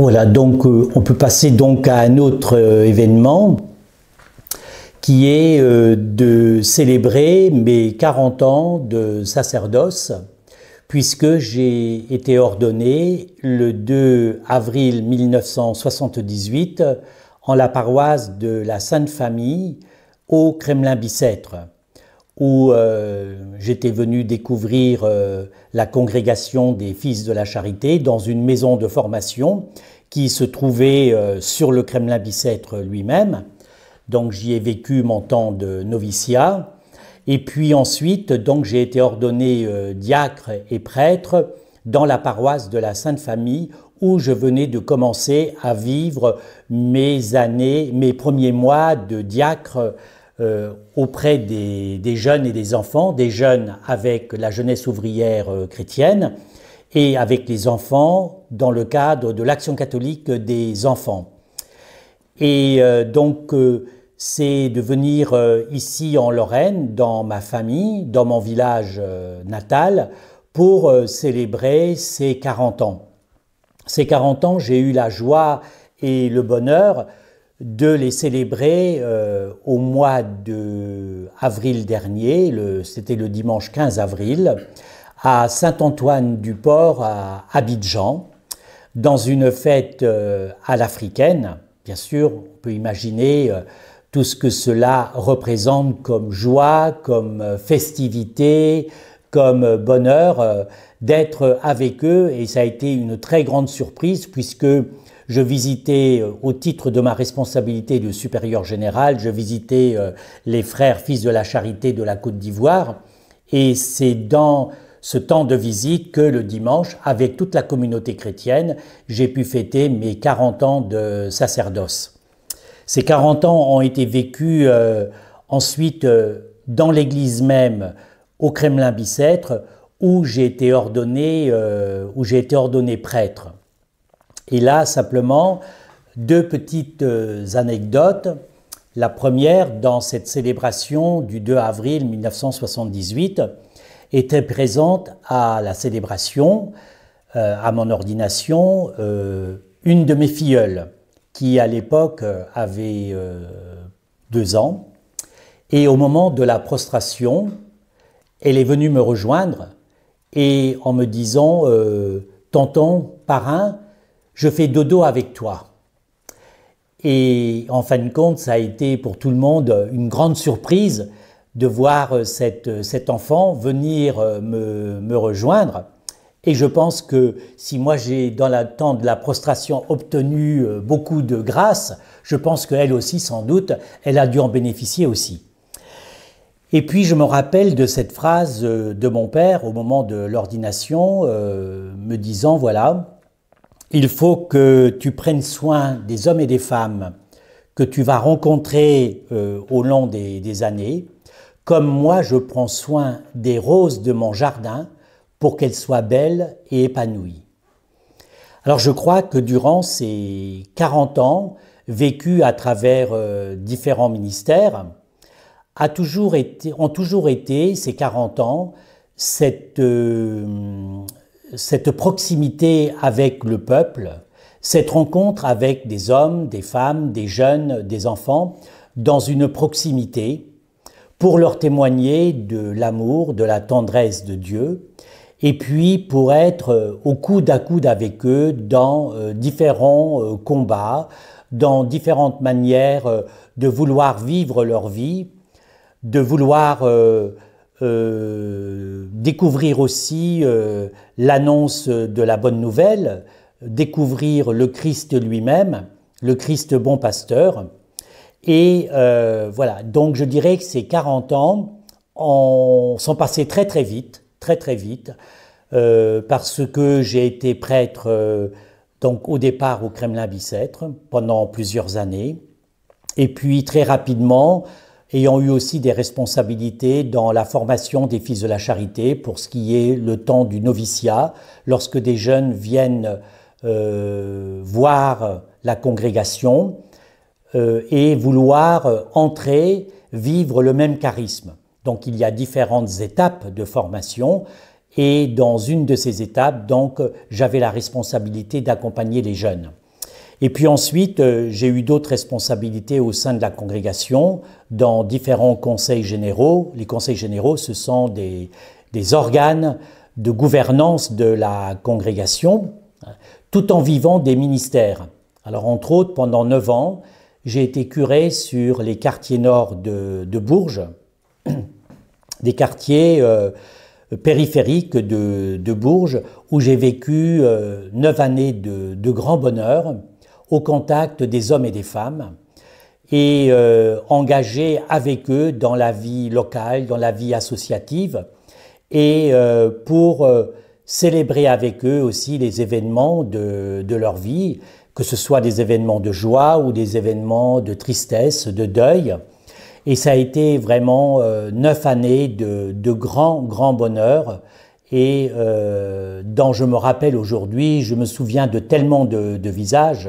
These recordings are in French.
Voilà, donc euh, on peut passer donc à un autre euh, événement qui est euh, de célébrer mes 40 ans de sacerdoce, puisque j'ai été ordonné le 2 avril 1978 en la paroisse de la Sainte Famille au Kremlin-Bicêtre où euh, j'étais venu découvrir euh, la congrégation des Fils de la Charité dans une maison de formation qui se trouvait euh, sur le Kremlin-Bicêtre lui-même. Donc j'y ai vécu mon temps de noviciat. Et puis ensuite, donc j'ai été ordonné diacre et prêtre dans la paroisse de la Sainte Famille où je venais de commencer à vivre mes années, mes premiers mois de diacre euh, auprès des, jeunes et des enfants, des jeunes avec la jeunesse ouvrière euh, chrétienne et avec les enfants dans le cadre de l'action catholique des enfants. Et euh, donc, c'est de venir ici en Lorraine, dans ma famille, dans mon village natal, pour célébrer ces 40 ans. Ces 40 ans, j'ai eu la joie et le bonheur de les célébrer euh, au mois de avril dernier, c'était le dimanche 15 avril, à Saint-Antoine-du-Port, à Abidjan, dans une fête euh, à l'africaine. Bien sûr, on peut imaginer euh, tout ce que cela représente comme joie, comme festivité, comme bonheur d'être avec eux, et ça a été une très grande surprise puisque je visitais, euh, au titre de ma responsabilité de supérieur général, je visitais euh, les frères fils de la charité de la Côte d'Ivoire. Et c'est dans ce temps de visite que le dimanche, avec toute la communauté chrétienne, j'ai pu fêter mes 40 ans de sacerdoce. Ces 40 ans ont été vécus euh, ensuite dans l'église même, au Kremlin-Bicêtre, où j'ai été où j'ai été ordonné prêtre. Et là, simplement, deux petites euh, anecdotes. La première, dans cette célébration du 2 avril 1978, était présente à la célébration, euh, à mon ordination, euh, une de mes filleules, qui à l'époque avait deux ans. Et au moment de la prostration, elle est venue me rejoindre et en me disant, tonton, parrain, je fais dodo avec toi. Et en fin de compte, ça a été pour tout le monde une grande surprise de voir euh, euh, cet enfant venir euh, me, rejoindre. Et je pense que si moi j'ai dans le temps de la prostration obtenu beaucoup de grâce, je pense qu'elle aussi, sans doute, elle a dû en bénéficier aussi. Et puis je me rappelle de cette phrase de mon père au moment de l'ordination, me disant, voilà, il faut que tu prennes soin des hommes et des femmes que tu vas rencontrer euh, au long des, années, comme moi je prends soin des roses de mon jardin pour qu'elles soient belles et épanouies. Alors je crois que durant ces 40 ans vécus à travers euh, différents ministères, a toujours été, ont toujours été, ces 40 ans, cette, euh, cette proximité avec le peuple, cette rencontre avec des hommes, des femmes, des jeunes, des enfants, dans une proximité, pour leur témoigner de l'amour, de la tendresse de Dieu, et puis pour être euh, au coude à coude avec eux dans euh, différents euh, combats, dans différentes manières de vouloir vivre leur vie, de vouloir euh, découvrir aussi euh, l'annonce de la bonne nouvelle, découvrir le Christ lui-même, le Christ bon pasteur. Et euh, voilà, donc je dirais que ces 40 ans sont passés très très vite, très très vite, parce que j'ai été prêtre donc au départ au Kremlin-Bicêtre pendant plusieurs années, et puis très rapidement, ayant eu aussi des responsabilités dans la formation des fils de la charité pour ce qui est le temps du noviciat, lorsque des jeunes viennent euh, voir la congrégation euh, et vouloir euh, entrer, vivre le même charisme. Donc il y a différentes étapes de formation et dans une de ces étapes, donc j'avais la responsabilité d'accompagner les jeunes. Et puis ensuite, euh, j'ai eu d'autres responsabilités au sein de la congrégation, dans différents conseils généraux. Les conseils généraux, ce sont des, organes de gouvernance de la congrégation, hein, tout en vivant des ministères. Alors entre autres, pendant neuf ans, j'ai été curé sur les quartiers nord de, Bourges, des quartiers euh, périphériques de, Bourges, où j'ai vécu euh, neuf années de, de grand bonheur au contact des hommes et des femmes et euh, engagé avec eux dans la vie locale, dans la vie associative, et euh, pour euh, célébrer avec eux aussi les événements de, de, leur vie, que ce soit des événements de joie ou des événements de tristesse, de deuil. Et ça a été vraiment euh, neuf années de, de, grand, grand bonheur et dont je me rappelle aujourd'hui, je me souviens de tellement de, de visages.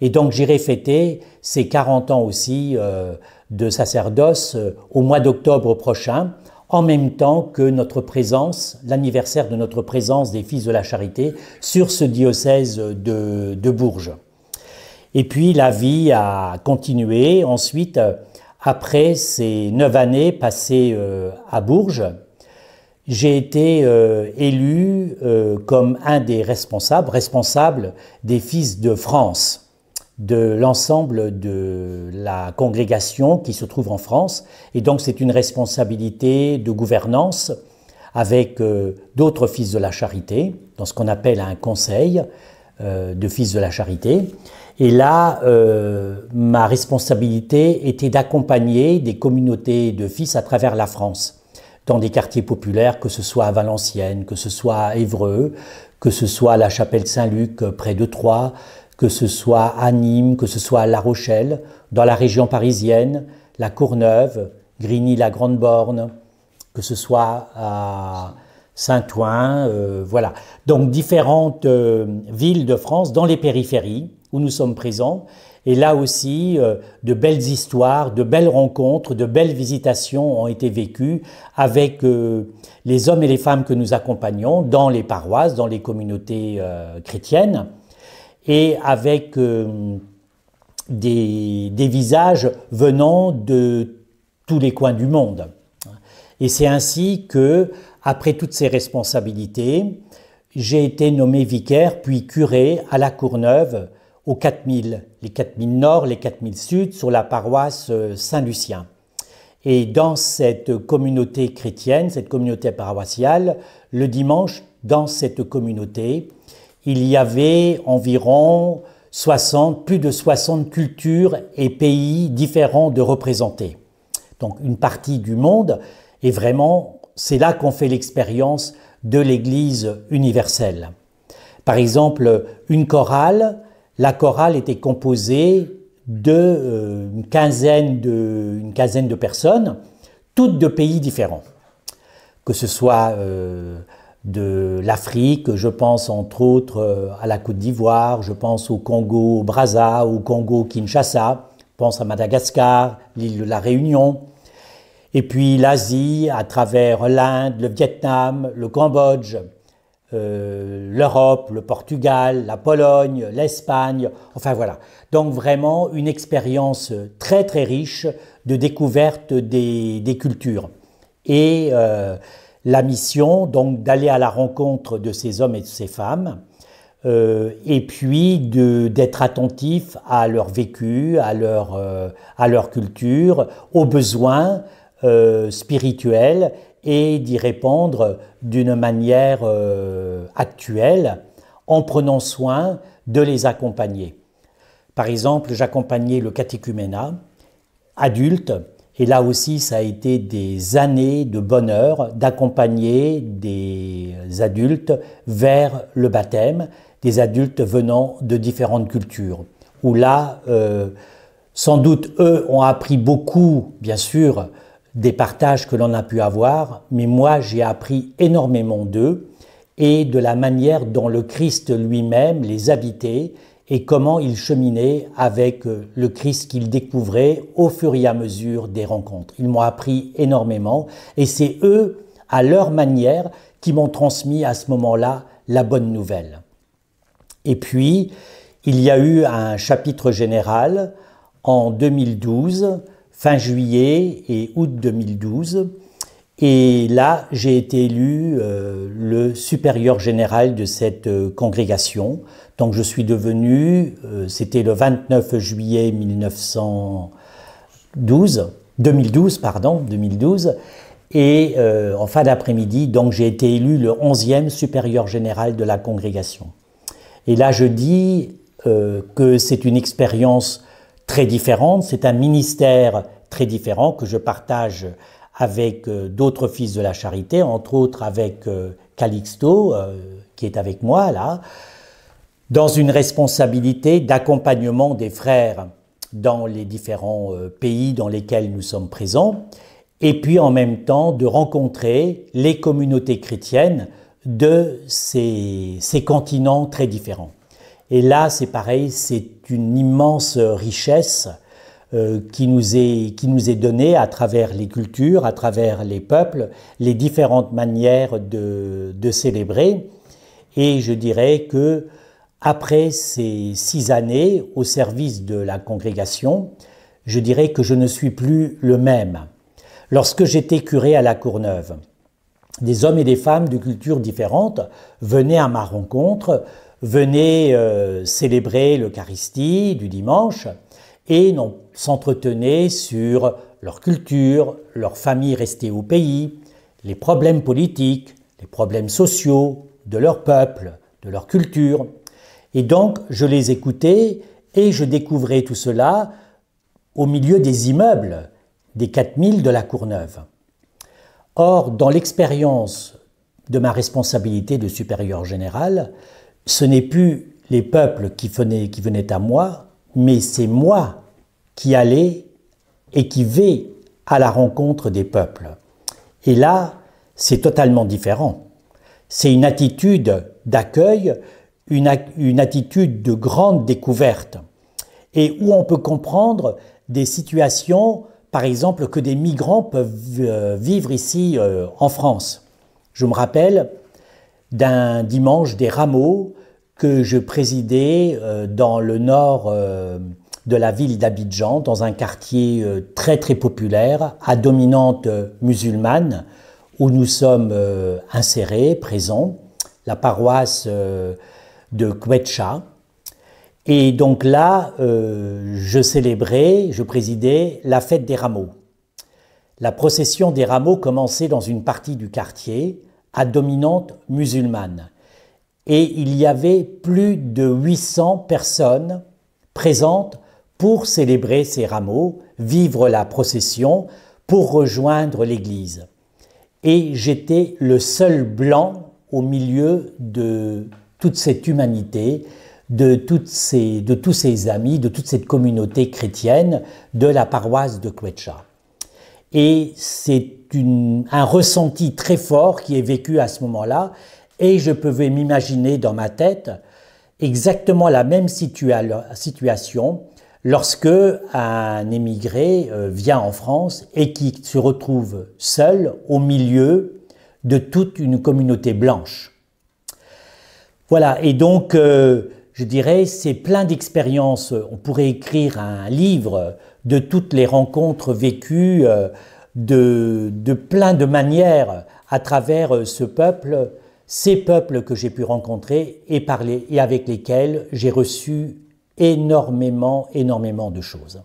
Et donc j'irai fêter ces 40 ans aussi euh, de sacerdoce euh, au mois d'octobre prochain, en même temps que notre présence, l'anniversaire de notre présence des Fils de la Charité sur ce diocèse de, Bourges. Et puis la vie a continué ensuite, euh, après ces neuf années passées à Bourges, j'ai été élu comme un des responsables, responsable des Fils de France de l'ensemble de la congrégation qui se trouve en France. Et donc c'est une responsabilité de gouvernance avec euh, d'autres fils de la charité, dans ce qu'on appelle un conseil euh, de fils de la charité. Et là, euh, ma responsabilité était d'accompagner des communautés de fils à travers la France, dans des quartiers populaires, que ce soit à Valenciennes, que ce soit à Évreux, que ce soit à la chapelle Saint-Luc près de Troyes, que ce soit à Nîmes, que ce soit à La Rochelle, dans la région parisienne, La Courneuve, Grigny-la-Grande-Borne, que ce soit à Saint-Ouen, euh, voilà. Donc différentes euh, villes de France dans les périphéries où nous sommes présents. Et là aussi, euh, de belles histoires, de belles rencontres, de belles visitations ont été vécues avec les hommes et les femmes que nous accompagnons dans les paroisses, dans les communautés chrétiennes et avec euh, des, des, visages venant de tous les coins du monde. Et c'est ainsi que, après toutes ces responsabilités, j'ai été nommé vicaire puis curé à La Courneuve aux 4000, les 4000 Nord, les 4000 Sud, sur la paroisse euh, Saint-Lucien. Et dans cette communauté chrétienne, cette communauté paroissiale, le dimanche, dans cette communauté, il y avait environ 60, plus de 60 cultures et pays différents de représenter. Donc une partie du monde, et vraiment, c'est là qu'on fait l'expérience de l'Église universelle. Par exemple, une chorale, la chorale était composée d'une euh, quinzaine, de, une quinzaine de personnes, toutes de pays différents, que ce soit euh, de l'Afrique. Je pense entre autres euh, à la Côte d'Ivoire, je pense au Congo au Brazza, au Congo Kinshasa, je pense à Madagascar, l'île de la Réunion. Et puis l'Asie à travers l'Inde, le Vietnam, le Cambodge, euh, l'Europe, le Portugal, la Pologne, l'Espagne, enfin voilà. Donc vraiment une expérience très très riche de découverte des, cultures. Et euh, la mission donc d'aller à la rencontre de ces hommes et de ces femmes, euh, et puis d'être attentif à leur vécu, à leur, euh, à leur culture, aux besoins euh, spirituels, et d'y répondre d'une manière actuelle, en prenant soin de les accompagner. Par exemple, j'accompagnais le catéchuménat adulte et là aussi, ça a été des années de bonheur d'accompagner des adultes vers le baptême, des adultes venant de différentes cultures. Où là, euh, sans doute, eux ont appris beaucoup, bien sûr, des partages que l'on a pu avoir, mais moi, j'ai appris énormément d'eux et de la manière dont le Christ lui-même les habitait et comment ils cheminaient avec euh, le Christ qu'ils découvraient au fur et à mesure des rencontres. Ils m'ont appris énormément et c'est eux, à leur manière, qui m'ont transmis à ce moment-là la bonne nouvelle. Et puis, il y a eu un chapitre général en 2012, fin juillet et août 2012, et là, j'ai été élu euh, le supérieur général de cette euh, congrégation. Donc je suis devenu, euh, c'était le 29 juillet 1912, 2012, pardon, 2012. Et en fin d'après-midi, donc j'ai été élu le 11e supérieur général de la congrégation. Et là, je dis que c'est une expérience très différente, c'est un ministère très différent que je partage avec euh, d'autres fils de la charité, entre autres avec euh, Calixto, euh, qui est avec moi là, dans une responsabilité d'accompagnement des frères dans les différents pays dans lesquels nous sommes présents, et puis en même temps de rencontrer les communautés chrétiennes de ces, continents très différents. Et là, c'est pareil, c'est une immense richesse euh, qui nous, est, qui donné à travers les cultures, à travers les peuples, les différentes manières de, célébrer. Et je dirais que après ces six années au service de la congrégation, je dirais que je ne suis plus le même. Lorsque j'étais curé à la Courneuve, des hommes et des femmes de cultures différentes venaient à ma rencontre, venaient euh, célébrer l'Eucharistie du dimanche, et s'entretenaient sur leur culture, leur famille restée au pays, les problèmes politiques, les problèmes sociaux de leur peuple, de leur culture. Et donc, je les écoutais et je découvrais tout cela au milieu des immeubles des 4000 de la Courneuve. Or, dans l'expérience de ma responsabilité de supérieur général, ce n'est plus les peuples qui venaient, qui venaient à moi, mais c'est moi qui allais et qui vais à la rencontre des peuples. Et là, c'est totalement différent. C'est une attitude d'accueil, une, attitude de grande découverte, et où on peut comprendre des situations, par exemple, que des migrants peuvent euh, vivre ici euh, en France. Je me rappelle d'un dimanche des rameaux que je présidais euh, dans le nord euh, de la ville d'Abidjan, dans un quartier euh, très très populaire, à dominante musulmane, où nous sommes insérés, présents, la paroisse de Kwecha. Et donc là, je célébrais, je présidais la fête des rameaux. La procession des rameaux commençait dans une partie du quartier, à dominante musulmane et il y avait plus de 800 personnes présentes pour célébrer ces rameaux, vivre la procession, pour rejoindre l'église. Et j'étais le seul blanc au milieu de toute cette humanité, de, tous ces amis, de toute cette communauté chrétienne de la paroisse de Quecha. Et c'est un ressenti très fort qui est vécu à ce moment-là et je pouvais m'imaginer dans ma tête exactement la même situation lorsque un émigré euh, vient en France et qui se retrouve seul au milieu de toute une communauté blanche. Voilà, et donc euh, je dirais, c'est plein d'expériences. On pourrait écrire un livre de toutes les rencontres vécues euh, de plein de manières à travers ce peuple ces peuples que j'ai pu rencontrer et parler et avec lesquels j'ai reçu énormément, énormément de choses.